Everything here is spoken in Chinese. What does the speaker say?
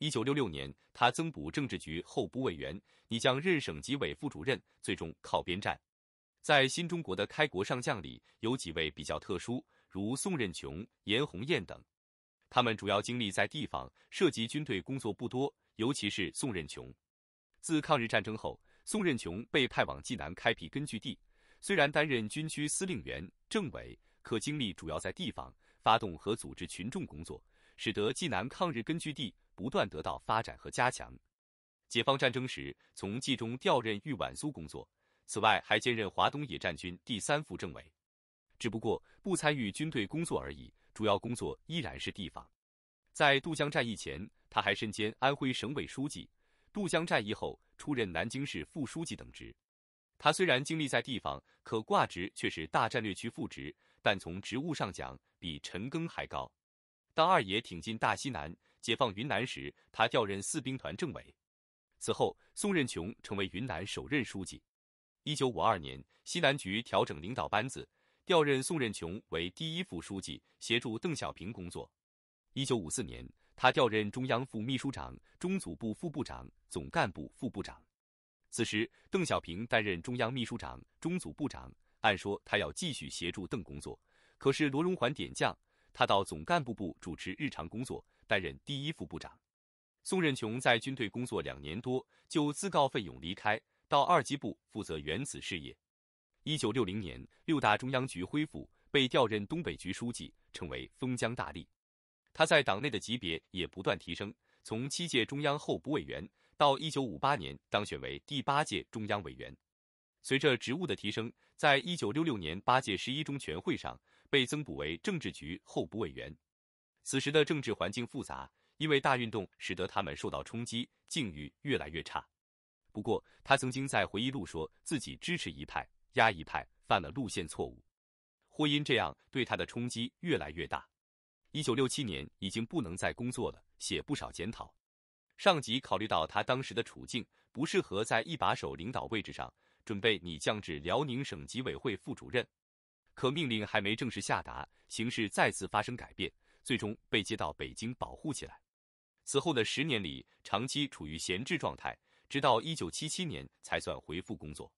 一九六六年，他增补政治局候补委员，拟将任省级委副主任，最终靠边站。在新中国的开国上将里，有几位比较特殊，如宋任穷、严红彦等，他们主要精力在地方，涉及军队工作不多。尤其是宋任穷，自抗日战争后，宋任穷被派往济南开辟根据地，虽然担任军区司令员、政委，可精力主要在地方，发动和组织群众工作，使得济南抗日根据地。不断得到发展和加强。解放战争时，从冀中调任豫皖苏工作，此外还兼任华东野战军第三副政委，只不过不参与军队工作而已，主要工作依然是地方。在渡江战役前，他还身兼安徽省委书记；渡江战役后，出任南京市副书记等职。他虽然经历在地方，可挂职却是大战略区副职，但从职务上讲，比陈赓还高。当二爷挺进大西南。解放云南时，他调任四兵团政委。此后，宋任穷成为云南首任书记。一九五二年，西南局调整领导班子，调任宋任穷为第一副书记，协助邓小平工作。一九五四年，他调任中央副秘书长、中组部副部长、总干部副部长。此时，邓小平担任中央秘书长、中组部长，按说他要继续协助邓工作，可是罗荣桓点将。他到总干部部主持日常工作，担任第一副部长。宋任穷在军队工作两年多，就自告奋勇离开，到二机部负责原子事业。一九六零年，六大中央局恢复，被调任东北局书记，成为封疆大吏。他在党内的级别也不断提升，从七届中央候补委员到一九五八年当选为第八届中央委员。随着职务的提升，在一九六六年八届十一中全会上。被增补为政治局候补委员。此时的政治环境复杂，因为大运动使得他们受到冲击，境遇越来越差。不过，他曾经在回忆录说自己支持一派，压一派，犯了路线错误，或因这样对他的冲击越来越大。一九六七年已经不能再工作了，写不少检讨。上级考虑到他当时的处境不适合在一把手领导位置上，准备拟降至辽宁省纪委会副主任。可命令还没正式下达，形势再次发生改变，最终被接到北京保护起来。此后的十年里，长期处于闲置状态，直到一九七七年才算恢复工作。